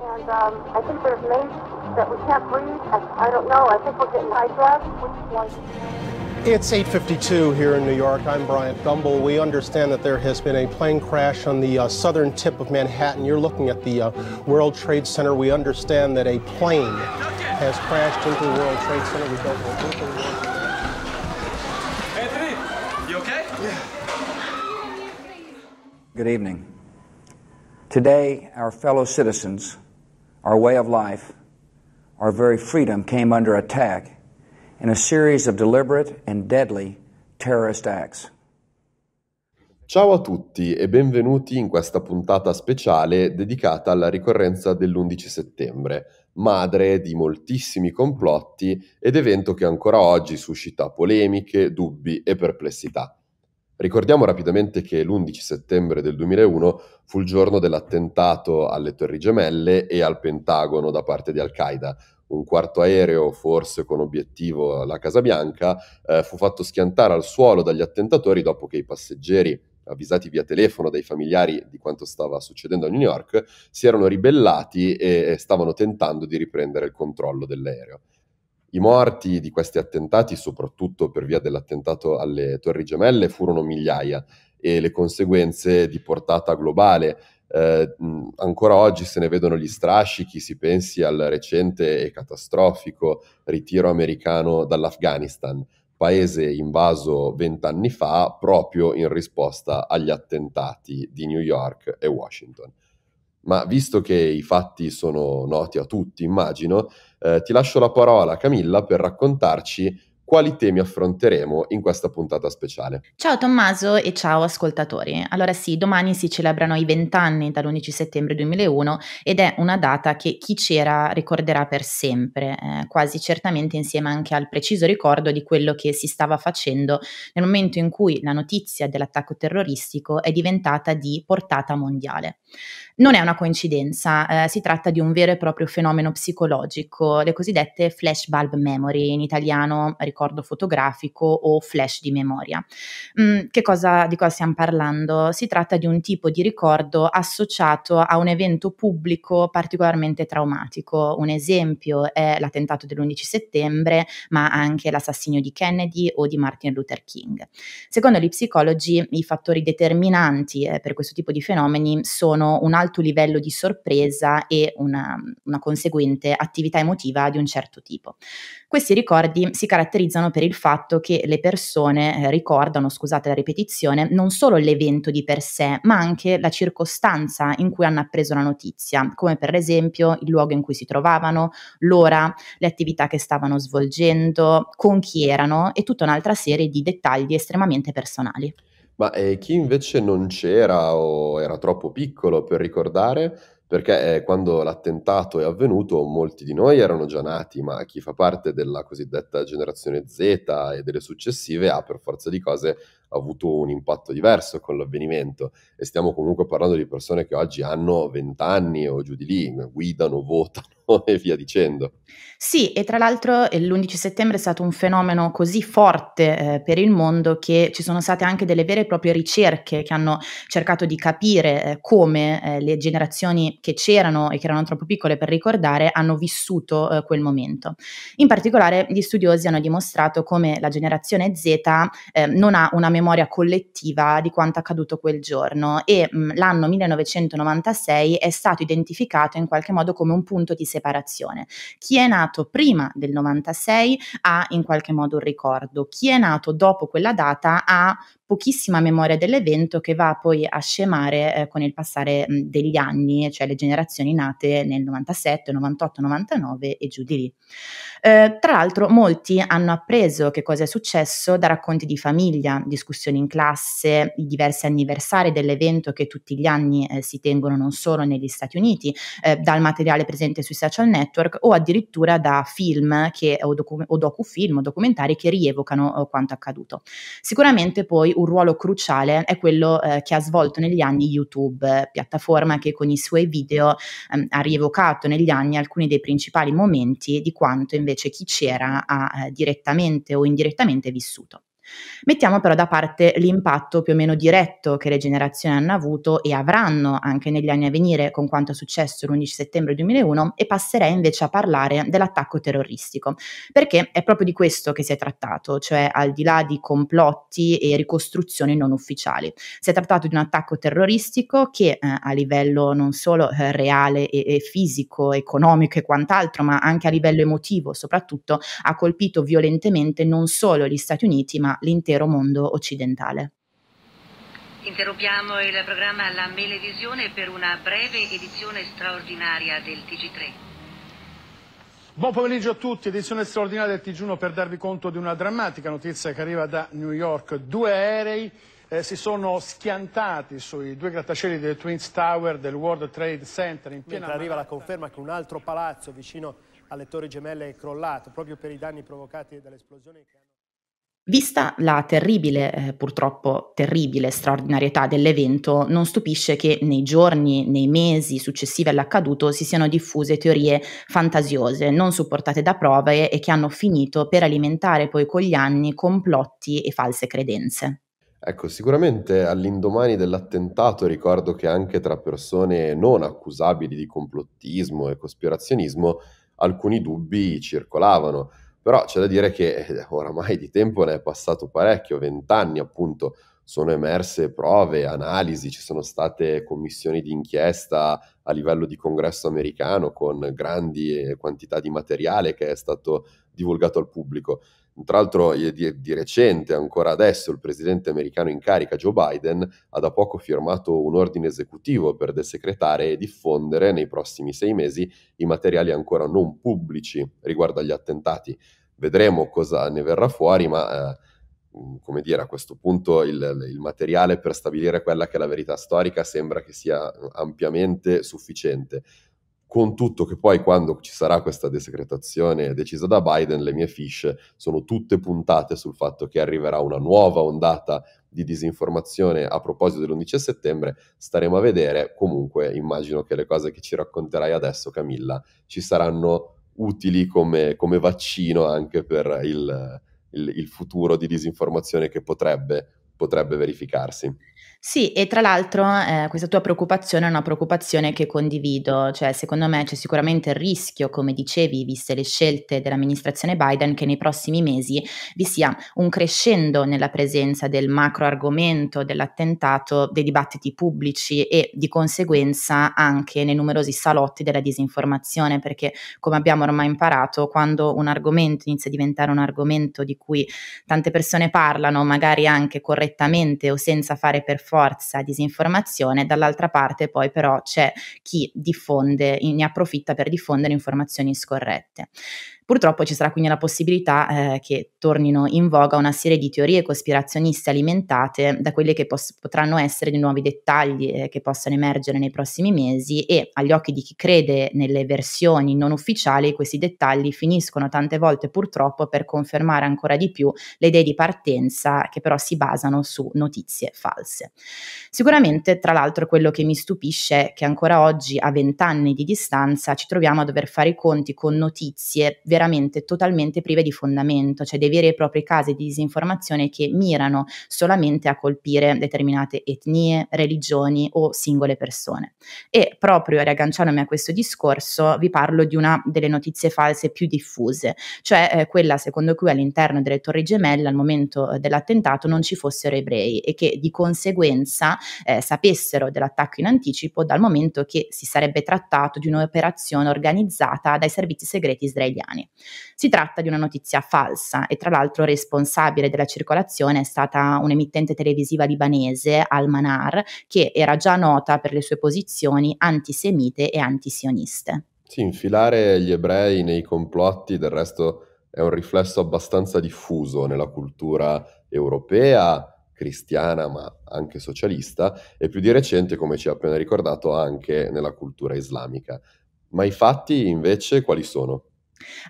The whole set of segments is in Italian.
And um, I think there's maids that we can't breathe. I, I don't know. I think we're getting high Which one? It's 8:52 here in New York. I'm Bryant Gumbel. We understand that there has been a plane crash on the uh, southern tip of Manhattan. You're looking at the uh, World Trade Center. We understand that a plane has crashed into the World Trade Center. We don't know. Anthony, you okay? Yeah. Good evening. Today, our fellow citizens our way of life, our very freedom came under attack in a series of deliberate and deadly terrorist acts. Ciao a tutti e benvenuti in questa puntata speciale dedicata alla ricorrenza dell'11 settembre, madre di moltissimi complotti ed evento che ancora oggi suscita polemiche, dubbi e perplessità. Ricordiamo rapidamente che l'11 settembre del 2001 fu il giorno dell'attentato alle Torri Gemelle e al Pentagono da parte di Al-Qaeda. Un quarto aereo, forse con obiettivo la Casa Bianca, eh, fu fatto schiantare al suolo dagli attentatori dopo che i passeggeri avvisati via telefono dai familiari di quanto stava succedendo a New York, si erano ribellati e stavano tentando di riprendere il controllo dell'aereo. I morti di questi attentati, soprattutto per via dell'attentato alle Torri Gemelle, furono migliaia e le conseguenze di portata globale. Eh, ancora oggi se ne vedono gli strascichi, si pensi al recente e catastrofico ritiro americano dall'Afghanistan, paese invaso vent'anni fa proprio in risposta agli attentati di New York e Washington ma visto che i fatti sono noti a tutti, immagino, eh, ti lascio la parola a Camilla per raccontarci quali temi affronteremo in questa puntata speciale. Ciao Tommaso e ciao ascoltatori. Allora sì, domani si celebrano i vent'anni dall'11 settembre 2001 ed è una data che chi c'era ricorderà per sempre, eh, quasi certamente insieme anche al preciso ricordo di quello che si stava facendo nel momento in cui la notizia dell'attacco terroristico è diventata di portata mondiale. Non è una coincidenza, eh, si tratta di un vero e proprio fenomeno psicologico, le cosiddette flash bulb memory, in italiano ricordiamo ricordo fotografico o flash di memoria. Mm, cosa, di cosa stiamo parlando? Si tratta di un tipo di ricordo associato a un evento pubblico particolarmente traumatico. Un esempio è l'attentato dell'11 settembre, ma anche l'assassinio di Kennedy o di Martin Luther King. Secondo gli psicologi, i fattori determinanti eh, per questo tipo di fenomeni sono un alto livello di sorpresa e una, una conseguente attività emotiva di un certo tipo. Questi ricordi si caratterizzano utilizzano per il fatto che le persone eh, ricordano, scusate la ripetizione, non solo l'evento di per sé, ma anche la circostanza in cui hanno appreso la notizia, come per esempio il luogo in cui si trovavano, l'ora, le attività che stavano svolgendo, con chi erano e tutta un'altra serie di dettagli estremamente personali. Ma eh, chi invece non c'era o era troppo piccolo per ricordare, perché eh, quando l'attentato è avvenuto molti di noi erano già nati, ma chi fa parte della cosiddetta generazione Z e delle successive ha per forza di cose avuto un impatto diverso con l'avvenimento e stiamo comunque parlando di persone che oggi hanno 20 anni o giù di lì, guidano, votano e via dicendo. Sì, e tra l'altro eh, l'11 settembre è stato un fenomeno così forte eh, per il mondo che ci sono state anche delle vere e proprie ricerche che hanno cercato di capire eh, come eh, le generazioni che c'erano e che erano troppo piccole per ricordare hanno vissuto eh, quel momento. In particolare gli studiosi hanno dimostrato come la generazione Z eh, non ha una memoria collettiva di quanto accaduto quel giorno e mh, mm, l'anno 1996 è stato identificato in qualche modo come un punto di separazione separazione. Chi è nato prima del 96 ha in qualche modo un ricordo, chi è nato dopo quella data ha pochissima memoria dell'evento che va poi a scemare eh, con il passare mh, degli anni, cioè le generazioni nate nel 97, 98, 99 e giù di lì. Eh, tra l'altro molti hanno appreso che cosa è successo da racconti di famiglia, discussioni in classe, i diversi anniversari dell'evento che tutti gli anni eh, si tengono non solo negli Stati Uniti, eh, dal materiale presente sui social network o addirittura da film che, o, docu- o docufilm o documentari che rievocano eh, quanto accaduto. Sicuramente poi un ruolo cruciale è quello eh, che ha svolto negli anni YouTube, eh, piattaforma che con i suoi video ehm, ha rievocato negli anni alcuni dei principali momenti di quanto invece chi c'era ha eh, direttamente o indirettamente vissuto. Mettiamo però da parte l'impatto più o meno diretto che le generazioni hanno avuto e avranno anche negli anni a venire con quanto è successo l'11 settembre 2001 e passerei invece a parlare dell'attacco terroristico, perché è proprio di questo che si è trattato, cioè al di là di complotti e ricostruzioni non ufficiali. Si è trattato di un attacco terroristico che eh, a livello non solo eh, reale e, e fisico, economico e quant'altro, ma anche a livello emotivo soprattutto, ha colpito violentemente non solo gli Stati Uniti ma l'intero mondo occidentale. Interrompiamo il programma La Melevisione per una breve edizione straordinaria del TG3. Buon pomeriggio a tutti, edizione straordinaria del TG1 per darvi conto di una drammatica notizia che arriva da New York. Due aerei eh, si sono schiantati sui due grattacieli del Twin Tower del World Trade Center. In piena Mentre arriva la conferma che un altro palazzo vicino alle Torri Gemelle è crollato proprio per i danni provocati dall'esplosione. Vista la terribile, eh, purtroppo terribile straordinarietà dell'evento, non stupisce che nei giorni, nei mesi successivi all'accaduto si siano diffuse teorie fantasiose, non supportate da prove e che hanno finito per alimentare poi con gli anni complotti e false credenze. Ecco, sicuramente all'indomani dell'attentato ricordo che anche tra persone non accusabili di complottismo e cospirazionismo alcuni dubbi circolavano però c'è da dire che eh, oramai di tempo ne è passato parecchio, vent'anni appunto sono emerse prove, analisi, ci sono state commissioni di inchiesta a livello di congresso americano con grandi eh, quantità di materiale che è stato divulgato al pubblico. Tra l'altro di, recente, ancora adesso, il presidente americano in carica, Joe Biden, ha da poco firmato un ordine esecutivo per desecretare e diffondere nei prossimi sei mesi i materiali ancora non pubblici riguardo agli attentati vedremo cosa ne verrà fuori, ma eh, come dire, a questo punto il, il, materiale per stabilire quella che è la verità storica sembra che sia ampiamente sufficiente. Con tutto che poi quando ci sarà questa desecretazione decisa da Biden, le mie fish sono tutte puntate sul fatto che arriverà una nuova ondata di disinformazione a proposito dell'11 settembre, staremo a vedere. Comunque immagino che le cose che ci racconterai adesso, Camilla, ci saranno utili come, come vaccino anche per il, il, il, futuro di disinformazione che potrebbe, potrebbe verificarsi. Sì, e tra l'altro eh, questa tua preoccupazione è una preoccupazione che condivido, cioè secondo me c'è sicuramente il rischio, come dicevi, viste le scelte dell'amministrazione Biden, che nei prossimi mesi vi sia un crescendo nella presenza del macro argomento dell'attentato, dei dibattiti pubblici e di conseguenza anche nei numerosi salotti della disinformazione, perché come abbiamo ormai imparato, quando un argomento inizia a diventare un argomento di cui tante persone parlano, magari anche correttamente o senza fare per forza disinformazione, dall'altra parte poi però c'è chi diffonde, ne approfitta per diffondere informazioni scorrette. Purtroppo ci sarà quindi la possibilità eh, che tornino in voga una serie di teorie cospirazioniste alimentate da quelli che pos- potranno essere dei nuovi dettagli eh, che possano emergere nei prossimi mesi e agli occhi di chi crede nelle versioni non ufficiali questi dettagli finiscono tante volte purtroppo per confermare ancora di più le idee di partenza che però si basano su notizie false. Sicuramente tra l'altro quello che mi stupisce è che ancora oggi a vent'anni di distanza ci troviamo a dover fare i conti con notizie ver- veramente totalmente prive di fondamento, cioè dei veri e propri casi di disinformazione che mirano solamente a colpire determinate etnie, religioni o singole persone. E proprio riagganciandomi a questo discorso, vi parlo di una delle notizie false più diffuse, cioè eh, quella secondo cui all'interno delle Torri Gemelle al momento eh, dell'attentato non ci fossero ebrei e che di conseguenza eh, sapessero dell'attacco in anticipo dal momento che si sarebbe trattato di un'operazione organizzata dai servizi segreti israeliani. Si tratta di una notizia falsa e tra l'altro responsabile della circolazione è stata un'emittente televisiva libanese, Al-Manar, che era già nota per le sue posizioni antisemite e antisioniste. Sì, infilare gli ebrei nei complotti del resto è un riflesso abbastanza diffuso nella cultura europea, cristiana ma anche socialista e più di recente, come ci ha appena ricordato, anche nella cultura islamica. Ma i fatti invece quali sono?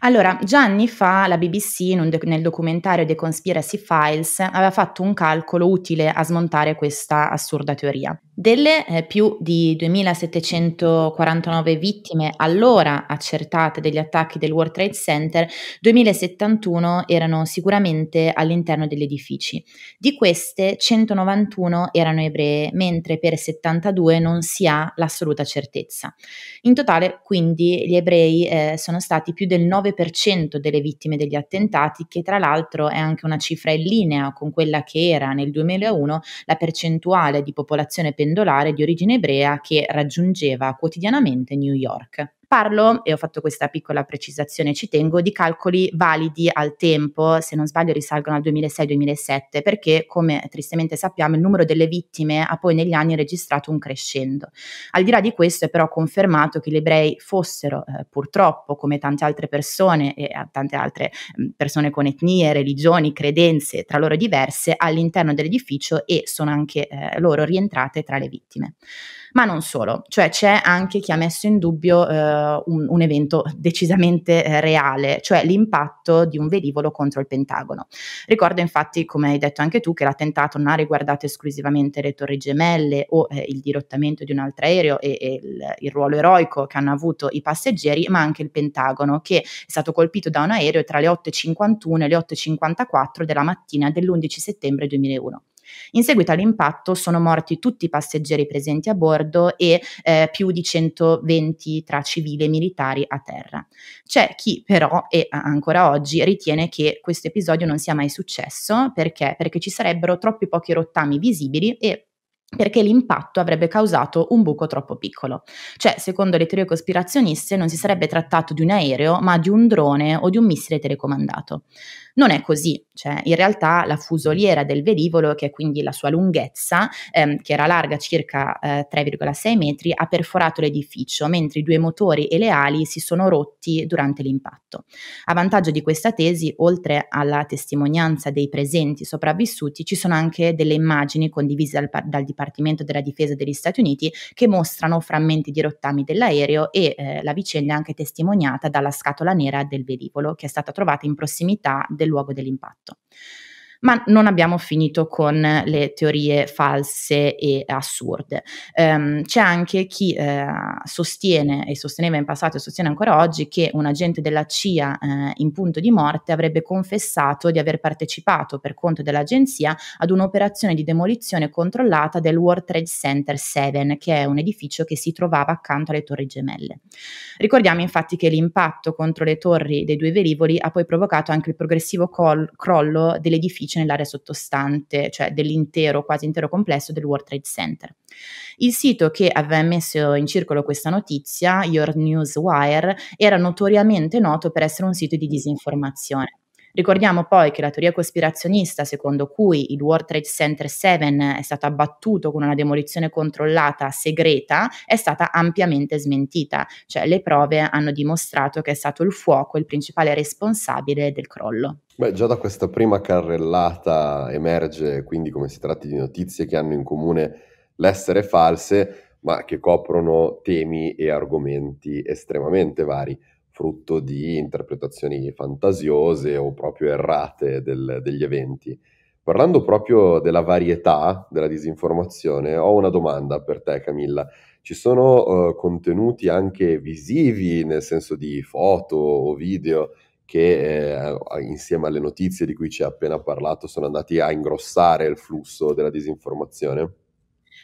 Allora, già anni fa la BBC, in doc- nel documentario The Conspiracy Files, aveva fatto un calcolo utile a smontare questa assurda teoria. Delle eh, più di 2.749 vittime allora accertate degli attacchi del World Trade Center, 2.071 erano sicuramente all'interno degli edifici. Di queste 191 erano ebree, mentre per 72 non si ha l'assoluta certezza. In totale quindi gli ebrei eh, sono stati più del 9% delle vittime degli attentati, che tra l'altro è anche una cifra in linea con quella che era nel 2001 la percentuale di popolazione pensionata pendolare di origine ebrea che raggiungeva quotidianamente New York. Parlo, e ho fatto questa piccola precisazione, ci tengo, di calcoli validi al tempo, se non sbaglio risalgono al 2006-2007, perché come tristemente sappiamo il numero delle vittime ha poi negli anni registrato un crescendo. Al di là di questo è però confermato che gli ebrei fossero eh, purtroppo, come tante altre persone e eh, tante altre mm, persone con etnie, religioni, credenze tra loro diverse, all'interno dell'edificio e sono anche eh, loro rientrate tra le vittime. Ma non solo, cioè c'è anche chi ha messo in dubbio eh, eh, un, un, evento decisamente eh, reale, cioè l'impatto di un velivolo contro il Pentagono. Ricordo infatti, come hai detto anche tu, che l'attentato non ha riguardato esclusivamente le torri gemelle o eh, il dirottamento di un altro aereo e, e il, il ruolo eroico che hanno avuto i passeggeri, ma anche il Pentagono, che è stato colpito da un aereo tra le 8.51 e le 8.54 della mattina dell'11 settembre 2001. In seguito all'impatto sono morti tutti i passeggeri presenti a bordo e eh, più di 120 tra civili e militari a terra. C'è chi però, e ancora oggi, ritiene che questo episodio non sia mai successo perché? Perché ci sarebbero troppi pochi rottami visibili e perché l'impatto avrebbe causato un buco troppo piccolo. Cioè, secondo le teorie cospirazioniste, non si sarebbe trattato di un aereo, ma di un drone o di un missile telecomandato. Non è così, cioè in realtà la fusoliera del velivolo, che è quindi la sua lunghezza, ehm, che era larga circa eh, 3,6 metri, ha perforato l'edificio, mentre i due motori e le ali si sono rotti durante l'impatto. A vantaggio di questa tesi, oltre alla testimonianza dei presenti sopravvissuti, ci sono anche delle immagini condivise dal, dal Dipartimento della Difesa degli Stati Uniti che mostrano frammenti di rottami dell'aereo e eh, la vicenda è anche testimoniata dalla scatola nera del velivolo, che è stata trovata in prossimità del luogo dell'impatto ma non abbiamo finito con le teorie false e assurde. Um, c'è anche chi eh, sostiene e sosteneva in passato e sostiene ancora oggi che un agente della CIA eh, in punto di morte avrebbe confessato di aver partecipato per conto dell'agenzia ad un'operazione di demolizione controllata del World Trade Center 7, che è un edificio che si trovava accanto alle torri gemelle. Ricordiamo infatti che l'impatto contro le torri dei due velivoli ha poi provocato anche il progressivo col- crollo dell'edificio edificio nell'area sottostante, cioè dell'intero, quasi intero complesso del World Trade Center. Il sito che aveva messo in circolo questa notizia, Your News Wire, era notoriamente noto per essere un sito di disinformazione. Ricordiamo poi che la teoria cospirazionista, secondo cui il World Trade Center 7 è stato abbattuto con una demolizione controllata segreta, è stata ampiamente smentita, cioè le prove hanno dimostrato che è stato il fuoco il principale responsabile del crollo. Beh, già da questa prima carrellata emerge quindi come si tratti di notizie che hanno in comune l'essere false, ma che coprono temi e argomenti estremamente vari frutto di interpretazioni fantasiose o proprio errate del, degli eventi. Parlando proprio della varietà della disinformazione, ho una domanda per te Camilla. Ci sono eh, contenuti anche visivi, nel senso di foto o video, che eh, insieme alle notizie di cui ci hai appena parlato sono andati a ingrossare il flusso della disinformazione?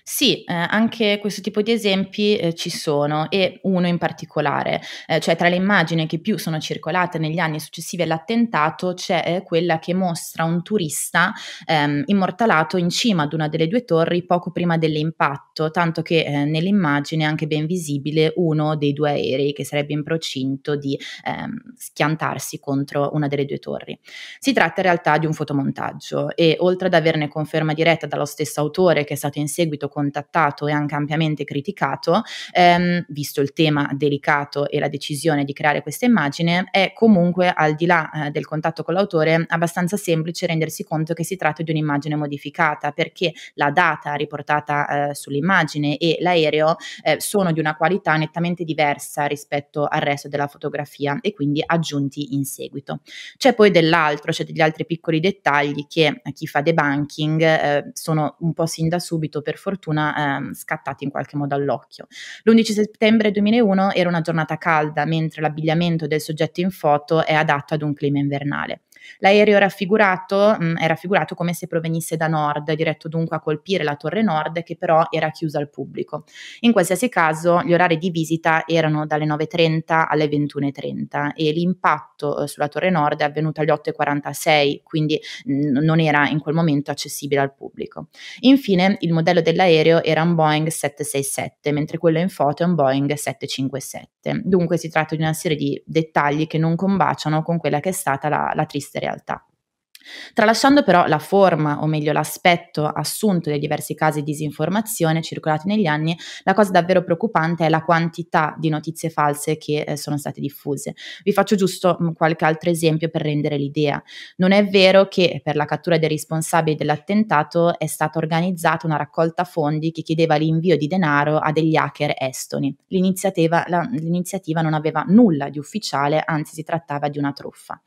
Sì, eh, anche questo tipo di esempi eh, ci sono e uno in particolare, eh, cioè tra le immagini che più sono circolate negli anni successivi all'attentato c'è eh, quella che mostra un turista ehm, immortalato in cima ad una delle due torri poco prima dell'impatto, tanto che eh, nell'immagine è anche ben visibile uno dei due aerei che sarebbe in procinto di ehm, schiantarsi contro una delle due torri. Si tratta in realtà di un fotomontaggio e oltre ad averne conferma diretta dallo stesso autore che è stato in seguito contattato e anche ampiamente criticato, ehm, visto il tema delicato e la decisione di creare questa immagine, è comunque al di là eh, del contatto con l'autore abbastanza semplice rendersi conto che si tratta di un'immagine modificata perché la data riportata eh, sull'immagine e l'aereo eh, sono di una qualità nettamente diversa rispetto al resto della fotografia e quindi aggiunti in seguito. C'è poi dell'altro, c'è degli altri piccoli dettagli che chi fa debunking eh, sono un po' sin da subito per fortuna fortuna ehm, scattati in qualche modo all'occhio. L'11 settembre 2001 era una giornata calda, mentre l'abbigliamento del soggetto in foto è adatto ad un clima invernale. L'aereo raffigurato mh, mm, è raffigurato come se provenisse da nord, diretto dunque a colpire la torre nord che però era chiusa al pubblico. In qualsiasi caso gli orari di visita erano dalle 9.30 alle 21.30 e l'impatto eh, sulla torre nord è avvenuto alle 8.46, quindi mh, mm, non era in quel momento accessibile al pubblico. Infine il modello dell'aereo era un Boeing 767, mentre quello in foto è un Boeing 757. Dunque si tratta di una serie di dettagli che non combaciano con quella che è stata la, la triste queste realtà. Tralasciando però la forma, o meglio l'aspetto assunto dei diversi casi di disinformazione circolati negli anni, la cosa davvero preoccupante è la quantità di notizie false che eh, sono state diffuse. Vi faccio giusto mh, mm, qualche altro esempio per rendere l'idea. Non è vero che per la cattura dei responsabili dell'attentato è stata organizzata una raccolta fondi che chiedeva l'invio di denaro a degli hacker estoni. l'iniziativa, la, l'iniziativa non aveva nulla di ufficiale, anzi si trattava di una truffa.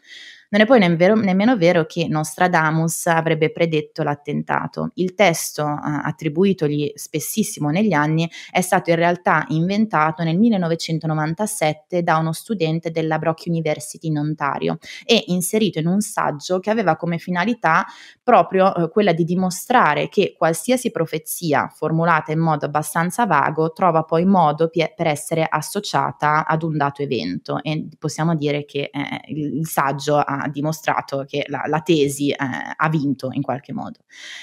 Non è poi nemmeno, nemmeno vero che Nostradamus avrebbe predetto l'attentato. Il testo eh, attribuitogli spessissimo negli anni è stato in realtà inventato nel 1997 da uno studente della Brock University in Ontario e inserito in un saggio che aveva come finalità proprio eh, quella di dimostrare che qualsiasi profezia formulata in modo abbastanza vago trova poi modo pie- per essere associata ad un dato evento e possiamo dire che eh, il saggio ha dimostrato che la, la tesi eh, ha vinto in qualche modo.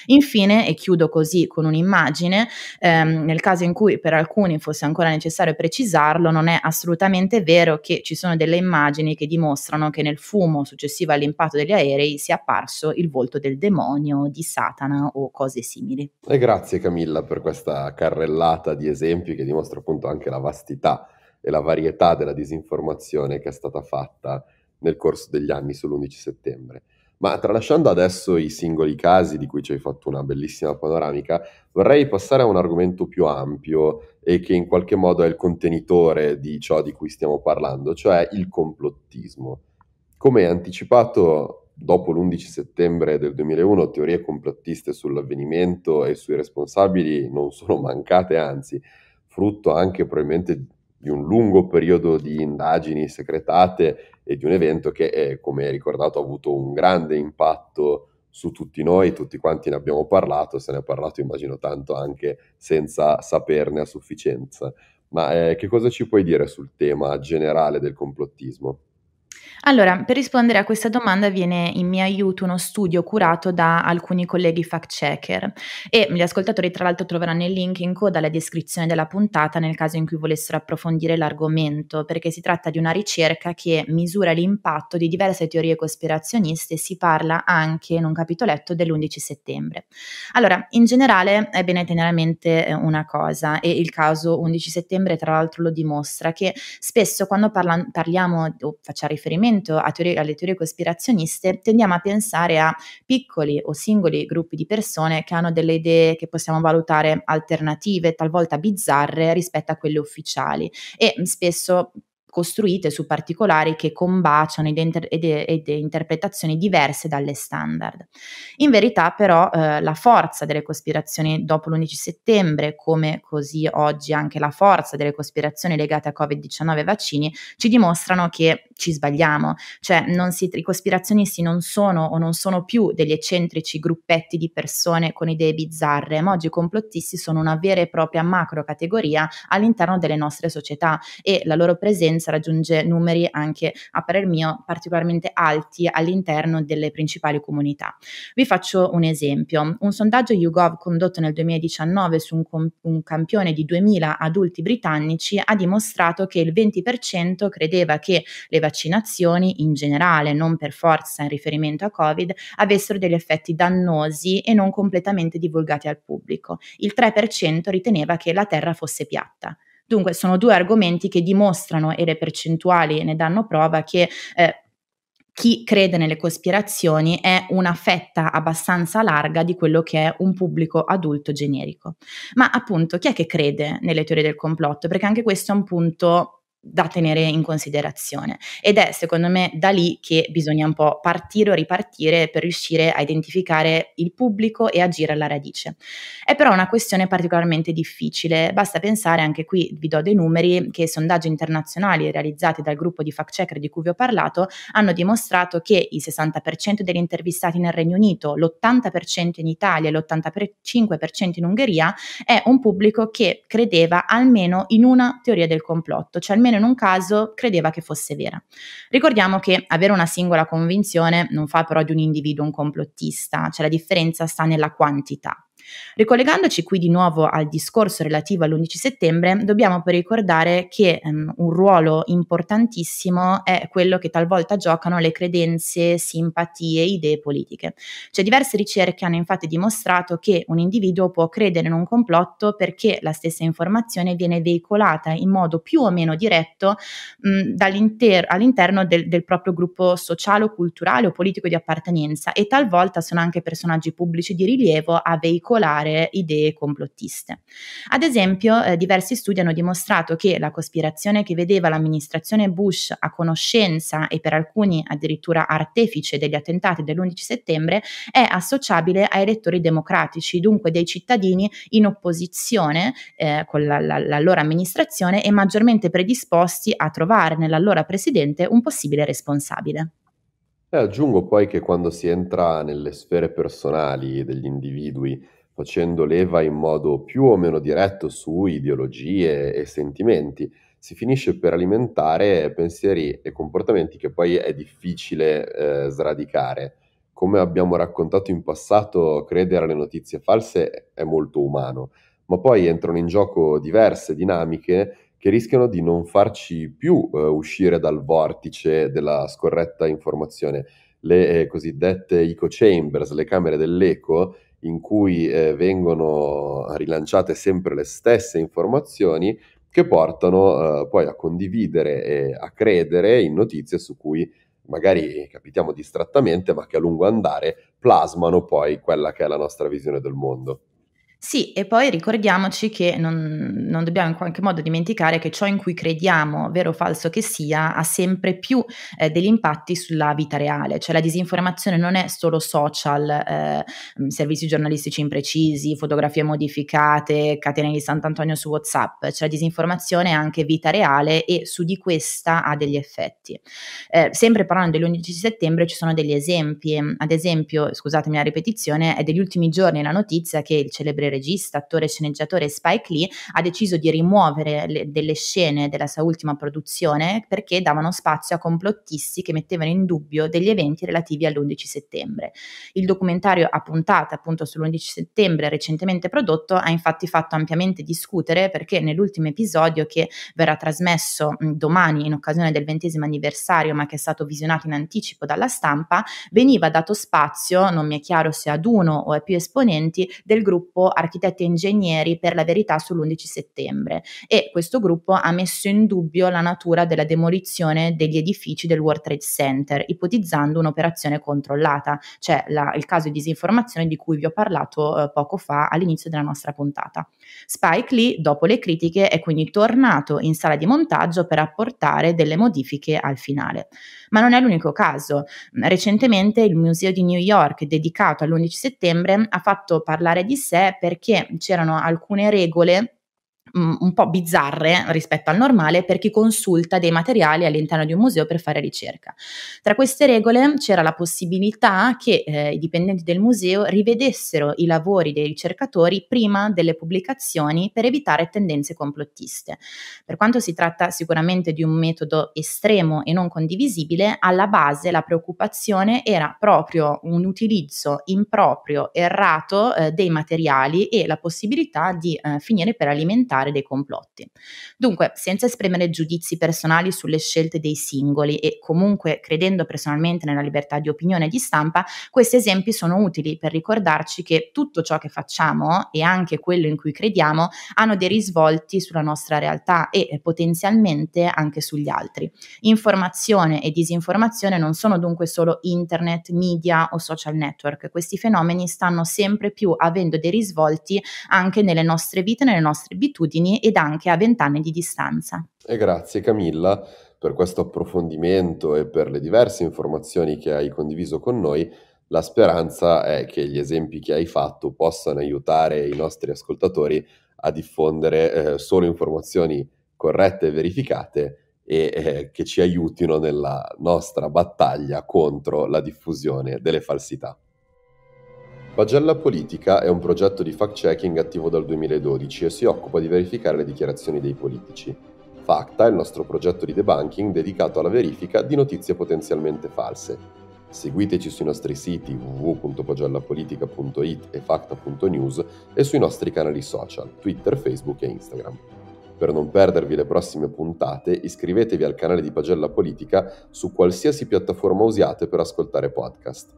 Infine, e chiudo così con un'immagine, ehm, nel caso in cui per alcuni fosse ancora necessario precisarlo, non è assolutamente vero che ci sono delle immagini che dimostrano che nel fumo successivo all'impatto degli aerei sia apparso il volto del demonio, di Satana o cose simili. E grazie Camilla per questa carrellata di esempi che dimostra appunto anche la vastità e la varietà della disinformazione che è stata fatta nel corso degli anni sull'11 settembre. Ma tralasciando adesso i singoli casi di cui ci hai fatto una bellissima panoramica, vorrei passare a un argomento più ampio e che in qualche modo è il contenitore di ciò di cui stiamo parlando, cioè il complottismo. Come anticipato dopo l'11 settembre del 2001, teorie complottiste sull'avvenimento e sui responsabili non sono mancate, anzi, frutto anche probabilmente di un lungo periodo di indagini segretate e di un evento che, eh, è, come ricordato, ha avuto un grande impatto su tutti noi, tutti quanti ne abbiamo parlato, se ne è parlato immagino tanto anche senza saperne a sufficienza. Ma eh, che cosa ci puoi dire sul tema generale del complottismo? Allora, per rispondere a questa domanda viene in mio aiuto uno studio curato da alcuni colleghi fact checker e gli ascoltatori tra l'altro troveranno il link in coda alla descrizione della puntata nel caso in cui volessero approfondire l'argomento, perché si tratta di una ricerca che misura l'impatto di diverse teorie cospirazioniste e si parla anche in un capitoletto dell'11 settembre. Allora, in generale è bene tenere a mente eh, una cosa e il caso 11 settembre tra l'altro lo dimostra che spesso quando parla- parliamo o facciamo riferimento riferimento teori- alle teorie cospirazioniste tendiamo a pensare a piccoli o singoli gruppi di persone che hanno delle idee che possiamo valutare alternative, talvolta bizzarre rispetto a quelle ufficiali e mm, spesso costruite su particolari che combaciano ed, inter- ed, ed interpretazioni diverse dalle standard. In verità però eh, la forza delle cospirazioni dopo l'11 settembre, come così oggi anche la forza delle cospirazioni legate a Covid-19 e vaccini, ci dimostrano che ci sbagliamo, cioè si, i cospirazionisti non sono o non sono più degli eccentrici gruppetti di persone con idee bizzarre, ma oggi i complottisti sono una vera e propria macro categoria all'interno delle nostre società e la loro presenza si raggiunge numeri anche a parer mio particolarmente alti all'interno delle principali comunità. Vi faccio un esempio. Un sondaggio YouGov condotto nel 2019 su un, com- un campione di 2000 adulti britannici ha dimostrato che il 20% credeva che le vaccinazioni in generale, non per forza in riferimento a Covid, avessero degli effetti dannosi e non completamente divulgati al pubblico. Il 3% riteneva che la Terra fosse piatta. Dunque sono due argomenti che dimostrano e le percentuali ne danno prova che eh, chi crede nelle cospirazioni è una fetta abbastanza larga di quello che è un pubblico adulto generico. Ma appunto, chi è che crede nelle teorie del complotto? Perché anche questo è un punto da tenere in considerazione ed è secondo me da lì che bisogna un po' partire o ripartire per riuscire a identificare il pubblico e agire alla radice. È però una questione particolarmente difficile, basta pensare anche qui, vi do dei numeri, che sondaggi internazionali realizzati dal gruppo di fact checker di cui vi ho parlato hanno dimostrato che il 60% degli intervistati nel Regno Unito, l'80% in Italia e l'85% in Ungheria è un pubblico che credeva almeno in una teoria del complotto, cioè almeno almeno in un caso credeva che fosse vera. Ricordiamo che avere una singola convinzione non fa però di un individuo un complottista, cioè la differenza sta nella quantità. Ricollegandoci qui di nuovo al discorso relativo all'11 settembre, dobbiamo poi ricordare che um, un ruolo importantissimo è quello che talvolta giocano le credenze, simpatie, idee politiche. Cioè diverse ricerche hanno infatti dimostrato che un individuo può credere in un complotto perché la stessa informazione viene veicolata in modo più o meno diretto mh, all'interno del, del proprio gruppo sociale o culturale o politico di appartenenza e talvolta sono anche personaggi pubblici di rilievo a veicolare popolare idee complottiste. Ad esempio, eh, diversi studi hanno dimostrato che la cospirazione che vedeva l'amministrazione Bush a conoscenza e per alcuni addirittura artefice degli attentati dell'11 settembre è associabile ai elettori democratici, dunque dei cittadini in opposizione eh, con la, la, l'allora amministrazione e maggiormente predisposti a trovare nell'allora presidente un possibile responsabile. E eh, aggiungo poi che quando si entra nelle sfere personali degli individui facendo leva in modo più o meno diretto su ideologie e sentimenti, si finisce per alimentare pensieri e comportamenti che poi è difficile eh, sradicare. Come abbiamo raccontato in passato, credere alle notizie false è molto umano, ma poi entrano in gioco diverse dinamiche che rischiano di non farci più eh, uscire dal vortice della scorretta informazione. Le eh, cosiddette eco chambers, le camere dell'eco, in cui eh, vengono rilanciate sempre le stesse informazioni che portano eh, poi a condividere e a credere in notizie su cui magari capitiamo distrattamente, ma che a lungo andare plasmano poi quella che è la nostra visione del mondo. Sì, e poi ricordiamoci che non, non, dobbiamo in qualche modo dimenticare che ciò in cui crediamo, vero o falso che sia, ha sempre più eh, degli impatti sulla vita reale, cioè la disinformazione non è solo social, eh, mm, servizi giornalistici imprecisi, fotografie modificate, catene di Sant'Antonio su WhatsApp, cioè la disinformazione è anche vita reale e su di questa ha degli effetti. Eh, sempre parlando dell'11 settembre ci sono degli esempi, ad esempio, scusatemi la ripetizione, è degli ultimi giorni la notizia che il celebre regista, attore, sceneggiatore Spike Lee ha deciso di rimuovere le, delle scene della sua ultima produzione perché davano spazio a complottisti che mettevano in dubbio degli eventi relativi all'11 settembre. Il documentario a puntata appunto sull'11 settembre recentemente prodotto ha infatti fatto ampiamente discutere perché nell'ultimo episodio che verrà trasmesso domani in occasione del ventesimo anniversario ma che è stato visionato in anticipo dalla stampa veniva dato spazio, non mi è chiaro se ad uno o a più esponenti, del gruppo architetti e ingegneri per la verità sull'11 settembre e questo gruppo ha messo in dubbio la natura della demolizione degli edifici del World Trade Center, ipotizzando un'operazione controllata, cioè la, il caso di disinformazione di cui vi ho parlato eh, poco fa all'inizio della nostra puntata. Spike Lee, dopo le critiche, è quindi tornato in sala di montaggio per apportare delle modifiche al finale. Ma non è l'unico caso. Recentemente il Museo di New York, dedicato all'11 settembre, ha fatto parlare di sé per perché c'erano alcune regole Mm, un po' bizzarre rispetto al normale per chi consulta dei materiali all'interno di un museo per fare ricerca. Tra queste regole c'era la possibilità che eh, i dipendenti del museo rivedessero i lavori dei ricercatori prima delle pubblicazioni per evitare tendenze complottiste. Per quanto si tratta sicuramente di un metodo estremo e non condivisibile, alla base la preoccupazione era proprio un utilizzo improprio, errato eh, dei materiali e la possibilità di eh, finire per alimentare fare dei complotti. Dunque, senza esprimere giudizi personali sulle scelte dei singoli e comunque credendo personalmente nella libertà di opinione e di stampa, questi esempi sono utili per ricordarci che tutto ciò che facciamo e anche quello in cui crediamo hanno dei risvolti sulla nostra realtà e eh, potenzialmente anche sugli altri. Informazione e disinformazione non sono dunque solo internet, media o social network, questi fenomeni stanno sempre più avendo dei risvolti anche nelle nostre vite, nelle nostre abitudini abitudini ed anche a vent'anni di distanza. E grazie Camilla per questo approfondimento e per le diverse informazioni che hai condiviso con noi. La speranza è che gli esempi che hai fatto possano aiutare i nostri ascoltatori a diffondere eh, solo informazioni corrette e verificate e eh, che ci aiutino nella nostra battaglia contro la diffusione delle falsità. Pagella Politica è un progetto di fact-checking attivo dal 2012 e si occupa di verificare le dichiarazioni dei politici. Facta è il nostro progetto di debunking dedicato alla verifica di notizie potenzialmente false. Seguiteci sui nostri siti www.pagellapolitica.it e facta.news e sui nostri canali social, Twitter, Facebook e Instagram. Per non perdervi le prossime puntate, iscrivetevi al canale di Pagella Politica su qualsiasi piattaforma usiate per ascoltare podcast.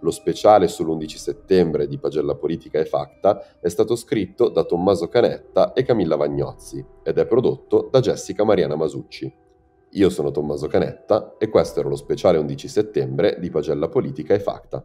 Lo speciale sull'11 settembre di Pagella Politica e Facta è stato scritto da Tommaso Canetta e Camilla Vagnozzi ed è prodotto da Jessica Mariana Masucci. Io sono Tommaso Canetta e questo era lo speciale 11 settembre di Pagella Politica e Facta.